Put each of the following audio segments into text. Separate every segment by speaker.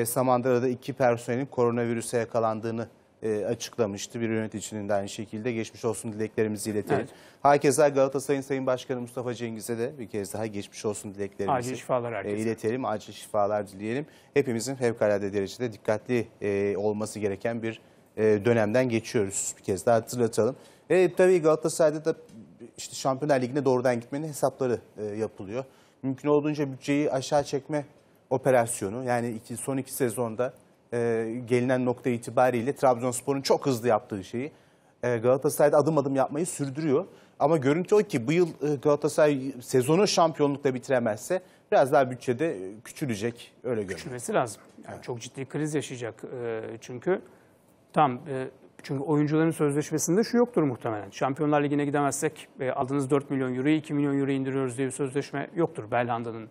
Speaker 1: E, Samandıra'da iki personelin koronavirüse yakalandığını e, açıklamıştı. Bir yöneticinin de aynı şekilde geçmiş olsun dileklerimizi iletelim. Evet. Herkese Galatasaray'ın Sayın Başkanı Mustafa Cengiz'e de bir kez daha geçmiş olsun dileklerimizi acil şifalar e, iletelim. Acil şifalar dileyelim. Hepimizin fevkalade derecede dikkatli e, olması gereken bir e, dönemden geçiyoruz. Bir kez daha hatırlatalım. E, tabii Galatasaray'da da işte Şampiyonlar Ligi'ne doğrudan gitmenin hesapları e, yapılıyor. Mümkün olduğunca bütçeyi aşağı çekme operasyonu yani iki, son iki sezonda e, gelinen nokta itibariyle Trabzonspor'un çok hızlı yaptığı şeyi e, Galatasaray'da adım adım yapmayı sürdürüyor. Ama görüntü o ki bu yıl e, Galatasaray sezonu şampiyonlukla bitiremezse biraz daha bütçede e, küçülecek öyle görünüyor.
Speaker 2: Küçülmesi lazım. Yani evet. Çok ciddi kriz yaşayacak e, çünkü tam e, çünkü oyuncuların sözleşmesinde şu yoktur muhtemelen. Şampiyonlar Ligi'ne gidemezsek e, aldığınız 4 milyon euroyu 2 milyon euro indiriyoruz diye bir sözleşme yoktur Belhanda'nın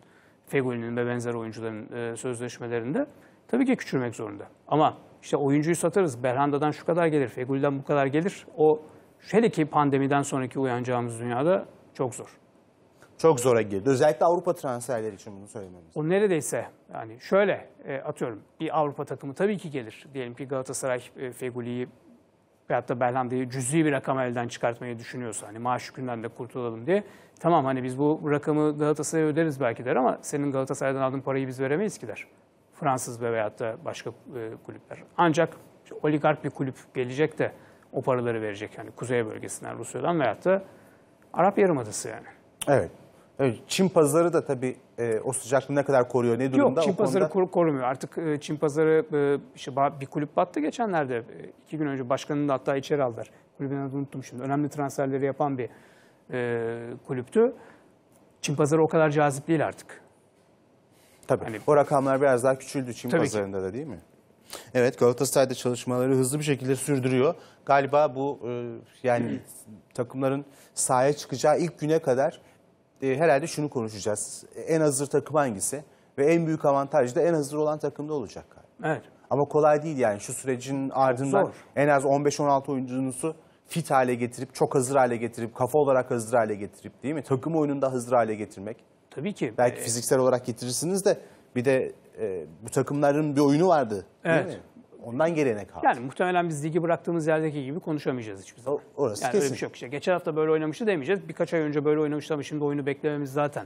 Speaker 2: Fegoli'nin ve benzer oyuncuların e, sözleşmelerinde tabii ki küçülmek zorunda. Ama işte oyuncuyu satarız, Berhanda'dan şu kadar gelir, Fegoli'den bu kadar gelir. O hele ki pandemiden sonraki uyanacağımız dünyada çok zor. Çok zora
Speaker 1: girdi. Özellikle Avrupa transferleri için bunu söylememiz.
Speaker 2: O neredeyse yani şöyle e, atıyorum bir Avrupa takımı tabii ki gelir. Diyelim ki Galatasaray e, Fegoli'yi veyahut da diye cüzi bir rakam elden çıkartmayı düşünüyorsa hani maaş yükünden de kurtulalım diye tamam hani biz bu rakamı Galatasaray'a öderiz belki der ama senin Galatasaray'dan aldığın parayı biz veremeyiz ki der. Fransız ve veyahut da başka e, kulüpler. Ancak oligark bir kulüp gelecek de o paraları verecek. Yani Kuzey bölgesinden, Rusya'dan veyahut da Arap Yarımadası yani.
Speaker 1: Evet. Evet, Çin pazarı da tabii e, o sıcaklığı ne kadar koruyor, ne durumda? Yok, Çin o pazarı
Speaker 2: konuda... Kor korumuyor. Artık e, Çin pazarı e, işte bir kulüp battı geçenlerde. E, iki gün önce başkanını da hatta içeri aldılar. Kulübün adını unuttum şimdi. Önemli transferleri yapan bir e, kulüptü. Çin pazarı o kadar cazip değil artık.
Speaker 1: Tabii. Hani, o rakamlar biraz daha küçüldü Çin pazarında ki. da değil mi? Evet Galatasaray'da çalışmaları hızlı bir şekilde sürdürüyor. Galiba bu e, yani takımların sahaya çıkacağı ilk güne kadar e, herhalde şunu konuşacağız. En hazır takım hangisi? Ve en büyük avantaj da en hazır olan takımda olacak
Speaker 2: galiba. Evet.
Speaker 1: Ama kolay değil yani şu sürecin ardından Zor. en az 15-16 oyuncunuzu fit hale getirip, çok hazır hale getirip, kafa olarak hazır hale getirip değil mi? Takım oyununda hazır hale getirmek. Tabii ki. Belki ee, fiziksel olarak getirirsiniz de bir de e, bu takımların bir oyunu vardı evet. değil mi? Ondan geriye kaldı. Yani
Speaker 2: muhtemelen biz ligi bıraktığımız yerdeki gibi konuşamayacağız hiçbir zaman. O, orası yani kesin. Öyle bir şey yok. İşte geçen hafta böyle oynamıştı demeyeceğiz. Birkaç ay önce böyle oynamıştı ama şimdi oyunu beklememiz zaten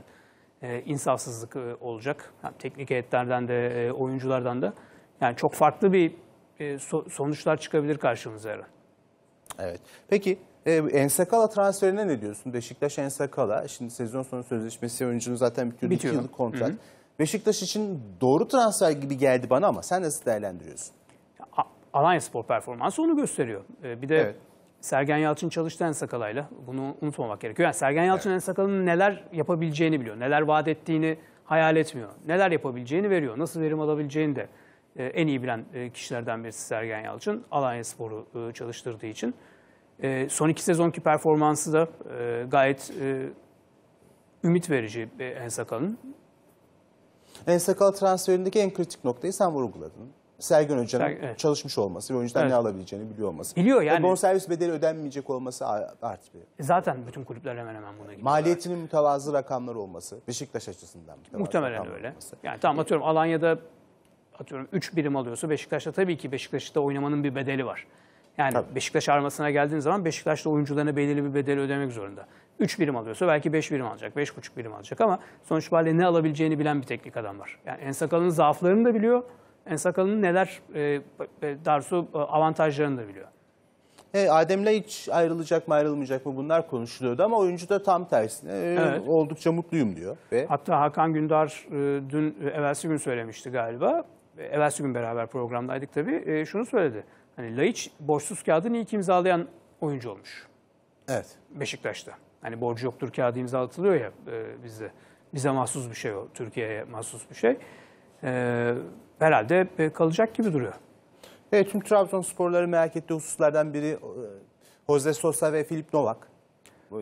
Speaker 2: e, insafsızlık e, olacak. Yani teknik heyetlerden de e, oyunculardan da. Yani çok farklı bir e, so sonuçlar çıkabilir karşımıza Eren.
Speaker 1: Evet. Peki e, Ensekala transferine ne diyorsun? Beşiktaş Ensekala. Şimdi sezon sonu sözleşmesi oyuncunun zaten bitiyor. bitiyor. yıllık kontrat. Hı hı. Beşiktaş için doğru transfer gibi geldi bana ama sen nasıl değerlendiriyorsun?
Speaker 2: Alanya Spor performansı onu gösteriyor. E, bir de evet. Sergen Yalçın çalıştı En Sakala'yla. Bunu unutmamak gerekiyor. Yani Sergen Yalçın evet. En Sakala'nın neler yapabileceğini biliyor. Neler vaat ettiğini hayal etmiyor. Neler yapabileceğini veriyor. Nasıl verim alabileceğini de e, en iyi bilen e, kişilerden birisi Sergen Yalçın. Alanya Spor'u e, çalıştırdığı için. E, son iki sezonki performansı da e, gayet e, ümit verici e, En Sakal'ın.
Speaker 1: En Sakal transferindeki en kritik noktayı sen vurguladın. Sergen Hoca'nın Sergen, evet. çalışmış olması ve oyuncudan evet. ne alabileceğini biliyor olması. Biliyor yani. Ve servis bedeli ödenmeyecek olması artı bir. E,
Speaker 2: zaten bütün kulüpler hemen hemen buna gidiyor. Maliyetinin
Speaker 1: artık. mütevazı rakamlar olması Beşiktaş açısından. Muhtemelen öyle. Olması. Yani tamam atıyorum
Speaker 2: Alanya'da atıyorum 3 birim alıyorsa Beşiktaş'ta tabii ki Beşiktaş'ta oynamanın bir bedeli var. Yani tabii. Beşiktaş armasına geldiğin zaman Beşiktaş'ta oyuncularına belirli bir bedeli ödemek zorunda. 3 birim alıyorsa belki 5 birim alacak, 5,5 birim alacak ama sonuç itibariyle ne alabileceğini bilen bir teknik adam var. Yani En Ensakal'ın zaaflarını da biliyor, en sakalının neler e, e Darsu e, avantajlarını da biliyor. E, Adem'le
Speaker 1: hiç ayrılacak mı ayrılmayacak mı bunlar konuşuluyordu ama oyuncu da tam tersine e, evet. oldukça mutluyum diyor.
Speaker 2: Ve... Hatta Hakan Gündar e, dün e, evvelsi gün söylemişti galiba. E, evvelsi gün beraber programdaydık tabii. E, şunu söyledi. Hani Laiç borçsuz kağıdını ilk imzalayan oyuncu olmuş. Evet. Beşiktaş'ta. Hani borcu yoktur kağıdı imzalatılıyor ya e, bizde. Bize mahsus bir şey o. Türkiye'ye mahsus bir şey. Ee, e, herhalde kalacak gibi duruyor.
Speaker 1: Evet, tüm Trabzonsporları merak ettiği hususlardan biri e, Jose Sosa ve Filip Novak.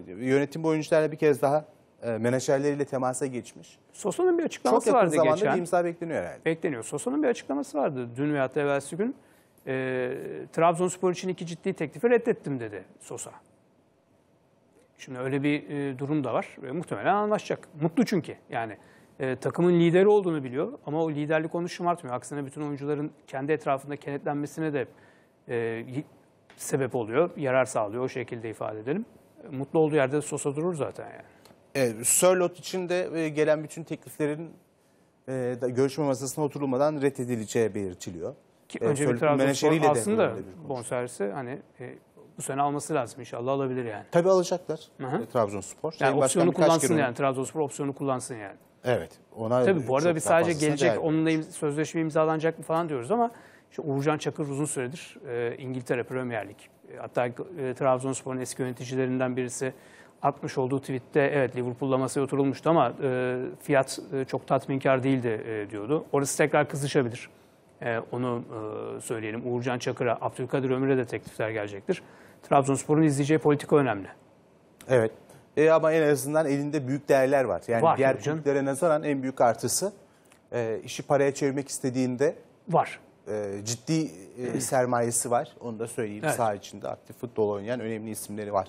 Speaker 1: Yönetim bu oyuncularla bir kez daha e, menajerleriyle temasa geçmiş.
Speaker 2: Sosa'nın bir açıklaması Çok vardı geçen. Çok yakın zamanda bir imza bekleniyor herhalde. Bekleniyor. Sosa'nın bir açıklaması vardı dün veya evvelsi gün. E, Trabzonspor için iki ciddi teklifi reddettim dedi Sosa. Şimdi öyle bir e, durum da var. E, muhtemelen anlaşacak. Mutlu çünkü yani. Ee, takımın lideri olduğunu biliyor ama o liderlik konuşum artmıyor Aksine bütün oyuncuların kendi etrafında kenetlenmesine de e, sebep oluyor, yarar sağlıyor. O şekilde ifade edelim. Mutlu olduğu yerde Sosa durur zaten yani.
Speaker 1: Evet, Sörlot için de e, gelen bütün tekliflerin e, görüşme masasına oturulmadan reddedileceği belirtiliyor. Ki, e, önce e, bir Trabzonspor aslında
Speaker 2: bonservisi hani e, bu sene alması lazım inşallah alabilir yani.
Speaker 1: Tabii alacaklar Hı -hı. E, Trabzonspor. Yani Sayın opsiyonu kullansın yani
Speaker 2: Trabzonspor opsiyonu kullansın yani. Evet. Ona Tabii bu arada biz sadece gelecek değerli. onunla im sözleşme imzalanacak mı falan diyoruz ama işte Uğurcan Çakır uzun süredir e, İngiltere Premier Lig. E, hatta e, Trabzonspor'un eski yöneticilerinden birisi atmış olduğu tweette evet Liverpool'la masaya oturulmuştu ama e, fiyat e, çok tatminkar değildi e, diyordu. Orası tekrar kızışabilir. E, onu e, söyleyelim. Uğurcan Çakır'a, Abdülkadir Ömür'e de teklifler gelecektir. Trabzonspor'un izleyeceği politika önemli.
Speaker 1: Evet. E ama en azından elinde büyük değerler var. Yani var, diğer büyüklere nazaran en büyük artısı e, işi paraya çevirmek istediğinde var. E, ciddi e, sermayesi var. Onu da söyleyeyim. Evet. Sağ içinde aktif futbol oynayan önemli isimleri var.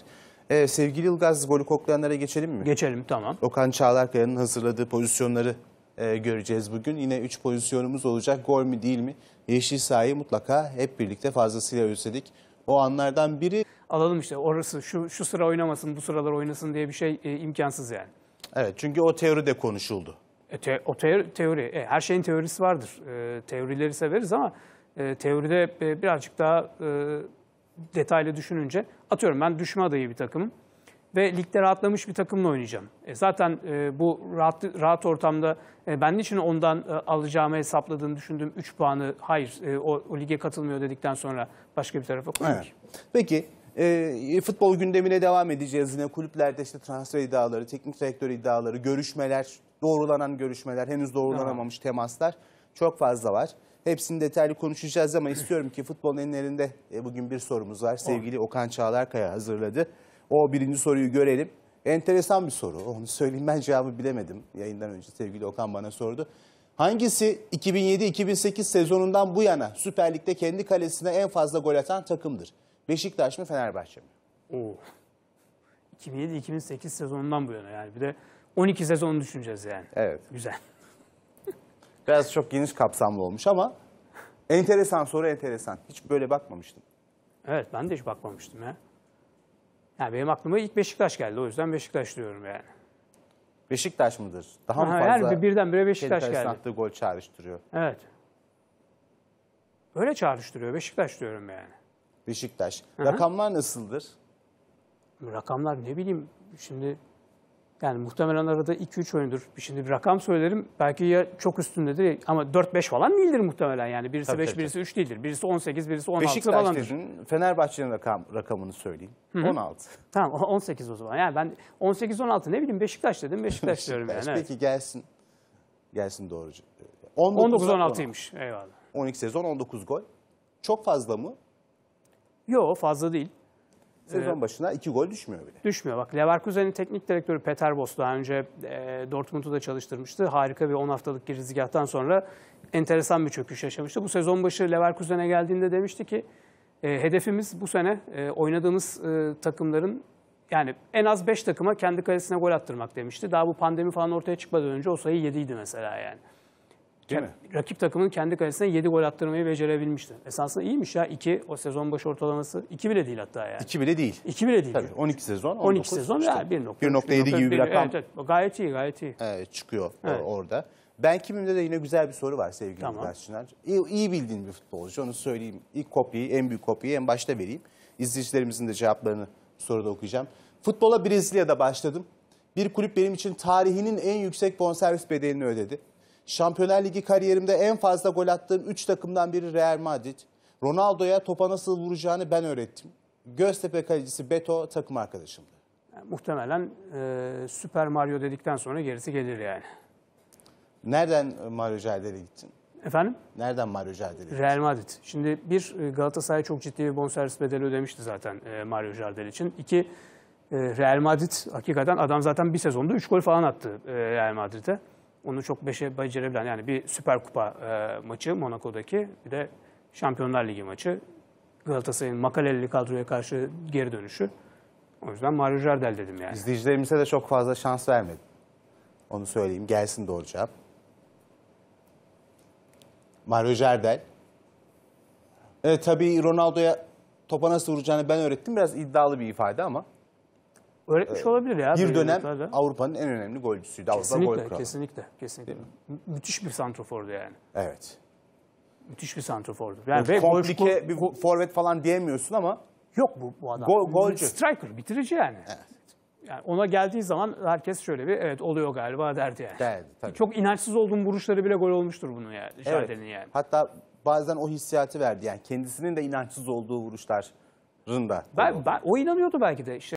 Speaker 1: E, sevgili Ilgaz golü koklayanlara geçelim mi? Geçelim tamam. Okan Çağlarkaya'nın hazırladığı pozisyonları e, göreceğiz bugün. Yine 3 pozisyonumuz olacak. Gol mü değil mi? Yeşil sahayı mutlaka hep birlikte fazlasıyla özledik o anlardan biri.
Speaker 2: Alalım işte orası şu, şu sıra oynamasın bu sıralar oynasın diye bir şey e, imkansız yani.
Speaker 1: Evet çünkü o teori de konuşuldu.
Speaker 2: E, te, o teori, teori e, her şeyin teorisi vardır. E, teorileri severiz ama e, teoride e, birazcık daha e, detaylı düşününce atıyorum ben düşme adayı bir takımım ve ligde rahatlamış bir takımla oynayacağım. E zaten e, bu rahat, rahat ortamda e, ben için ondan e, alacağımı hesapladığını düşündüğüm 3 puanı hayır e, o, o lige katılmıyor dedikten sonra başka bir tarafa koyayım. Evet.
Speaker 1: Peki e, futbol gündemine devam edeceğiz. Yine kulüplerde işte transfer iddiaları, teknik direktör iddiaları, görüşmeler, doğrulanan görüşmeler, henüz doğrulanamamış tamam. temaslar çok fazla var. Hepsini detaylı konuşacağız ama istiyorum ki futbolun enlerinde e, bugün bir sorumuz var. Sevgili Okan Çağlar Kaya hazırladı. O birinci soruyu görelim. Enteresan bir soru. Onu söyleyeyim ben cevabı bilemedim. Yayından önce sevgili Okan bana sordu. Hangisi 2007-2008 sezonundan bu yana Süper Lig'de kendi kalesine en fazla gol atan takımdır? Beşiktaş mı Fenerbahçe
Speaker 2: mi? Oo. 2007-2008 sezonundan bu yana yani bir de 12 sezon düşüneceğiz yani.
Speaker 1: Evet. Güzel. Biraz çok geniş kapsamlı olmuş ama enteresan soru enteresan. Hiç böyle bakmamıştım.
Speaker 2: Evet ben de hiç bakmamıştım ya. Yani benim aklıma ilk Beşiktaş geldi. O yüzden Beşiktaş diyorum yani.
Speaker 1: Beşiktaş mıdır? Daha mı Aha, fazla her bir birdenbire Beşiktaş geldi. kendi geldi. attığı gol çağrıştırıyor?
Speaker 2: Evet. Öyle çağrıştırıyor. Beşiktaş diyorum yani.
Speaker 1: Beşiktaş. Hı hı. Rakamlar
Speaker 2: nasıldır? Rakamlar ne bileyim şimdi yani muhtemelen arada 2-3 oyundur. Şimdi bir rakam söylerim. Belki ya çok üstündedir ama 4-5 falan değildir muhtemelen. Yani birisi tabii, 5, tabii. birisi 3 değildir. Birisi 18, birisi 16 Beşiktaş falandır.
Speaker 1: Beşiktaş Fenerbahçe'nin rakam, rakamını söyleyeyim.
Speaker 2: Hı -hı. 16. Tamam 18 o zaman. Yani ben 18-16 ne bileyim Beşiktaş dedim Beşiktaş, Beşiktaş diyorum yani. Peki
Speaker 1: evet. gelsin. Gelsin doğrucu. 19-16'ymış. Eyvallah. 12 sezon 19 gol. Çok fazla mı? Yok fazla değil. Sezon ee, başına iki gol düşmüyor bile.
Speaker 2: Düşmüyor. Bak Leverkusen'in teknik direktörü Peter Bos daha önce e, Dortmund'u da çalıştırmıştı. Harika bir 10 haftalık girizgahtan sonra enteresan bir çöküş yaşamıştı. Bu sezon başı Leverkusen'e geldiğinde demişti ki e, hedefimiz bu sene e, oynadığımız e, takımların yani en az 5 takıma kendi kalesine gol attırmak demişti. Daha bu pandemi falan ortaya çıkmadan önce o sayı 7'ydi mesela yani. Değil mi? Rakip takımın kendi kalesine 7 gol attırmayı becerebilmişti. Esasında iyiymiş ya 2 o sezon başı ortalaması. 2 bile değil hatta yani. 2 bile
Speaker 1: değil. 2 bile değil. Tabii 12 sezon 19, 12 sezon işte, 1.7 gibi bir rakam.
Speaker 2: Evet, evet, gayet iyi gayet
Speaker 1: iyi. Evet, çıkıyor evet. orada. Ben kimimde de yine güzel bir soru var sevgili tamam. Miraç Çınar. İyi, iyi bildiğin bir futbolcu onu söyleyeyim. İlk kopyayı en büyük kopyayı en başta vereyim. İzleyicilerimizin de cevaplarını soruda okuyacağım. Futbola Brezilya'da başladım. Bir kulüp benim için tarihinin en yüksek bonservis bedelini ödedi. Şampiyonlar Ligi kariyerimde en fazla gol attığım 3 takımdan biri Real Madrid. Ronaldo'ya topa nasıl vuracağını ben öğrettim. Göztepe kalecisi Beto takım arkadaşımdı.
Speaker 2: muhtemelen e, Süper Mario dedikten sonra gerisi gelir yani.
Speaker 1: Nereden e, Mario Jalder'e gittin? Efendim? Nereden Mario
Speaker 2: Jalder'e Real Madrid. Şimdi bir e, Galatasaray çok ciddi bir bonservis bedeli ödemişti zaten e, Mario Jardel için. İki Real Madrid hakikaten adam zaten bir sezonda 3 gol falan attı Real Madrid'e. Onu çok beşe becerebilen yani bir Süper Kupa e, maçı Monaco'daki bir de Şampiyonlar Ligi maçı. Galatasaray'ın makaleli kadroya karşı geri dönüşü. O yüzden Mario Jardel dedim yani. İzleyicilerimize de çok fazla şans vermedim.
Speaker 1: Onu söyleyeyim. Gelsin doğru cevap. Mario Jardel. E, tabii Ronaldo'ya topa nasıl vuracağını ben öğrettim. Biraz iddialı bir ifade ama.
Speaker 2: Öğretmiş e, olabilir ya. Bir dönem
Speaker 1: Avrupa'nın en önemli golcüsüydü. Kesinlikle, Avrupa gol kralı.
Speaker 2: kesinlikle. kesinlikle. müthiş bir santrofordu yani. Evet. Müthiş bir santrofordu. Yani bu komplike
Speaker 1: bir forvet falan diyemiyorsun ama. Yok bu, bu adam. Gol, golcü. Striker,
Speaker 2: bitirici yani. Evet. Yani ona geldiği zaman herkes şöyle bir evet oluyor galiba derdi yani. Derdi tabii. Çok inançsız olduğum vuruşları bile gol olmuştur bunun yani. Evet. yani.
Speaker 1: Hatta bazen o hissiyatı verdi yani kendisinin de inançsız olduğu vuruşların da. Ben, ben, o inanıyordu belki de işte.